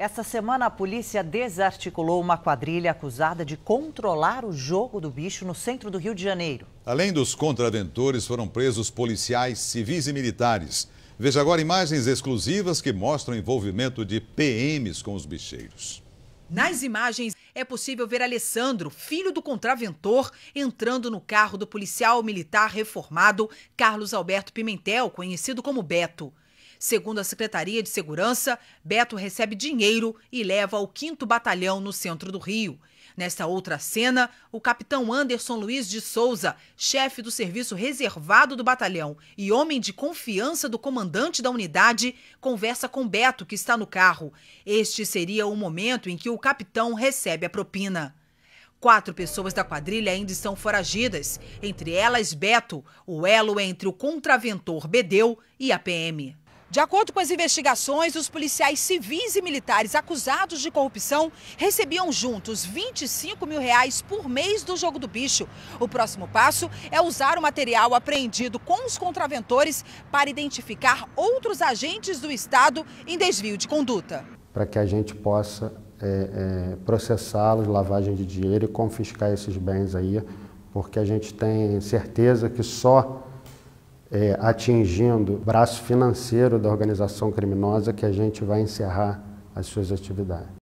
Essa semana, a polícia desarticulou uma quadrilha acusada de controlar o jogo do bicho no centro do Rio de Janeiro. Além dos contraventores, foram presos policiais, civis e militares. Veja agora imagens exclusivas que mostram o envolvimento de PMs com os bicheiros. Nas imagens, é possível ver Alessandro, filho do contraventor, entrando no carro do policial militar reformado Carlos Alberto Pimentel, conhecido como Beto. Segundo a Secretaria de Segurança, Beto recebe dinheiro e leva ao 5 Batalhão no centro do Rio. Nesta outra cena, o capitão Anderson Luiz de Souza, chefe do serviço reservado do batalhão e homem de confiança do comandante da unidade, conversa com Beto, que está no carro. Este seria o momento em que o capitão recebe a propina. Quatro pessoas da quadrilha ainda estão foragidas, entre elas Beto, o elo entre o contraventor Bedeu e a PM. De acordo com as investigações, os policiais civis e militares acusados de corrupção recebiam juntos 25 mil reais por mês do jogo do bicho. O próximo passo é usar o material apreendido com os contraventores para identificar outros agentes do Estado em desvio de conduta. Para que a gente possa é, é, processá-los, lavagem de dinheiro e confiscar esses bens aí, porque a gente tem certeza que só é, atingindo o braço financeiro da organização criminosa que a gente vai encerrar as suas atividades.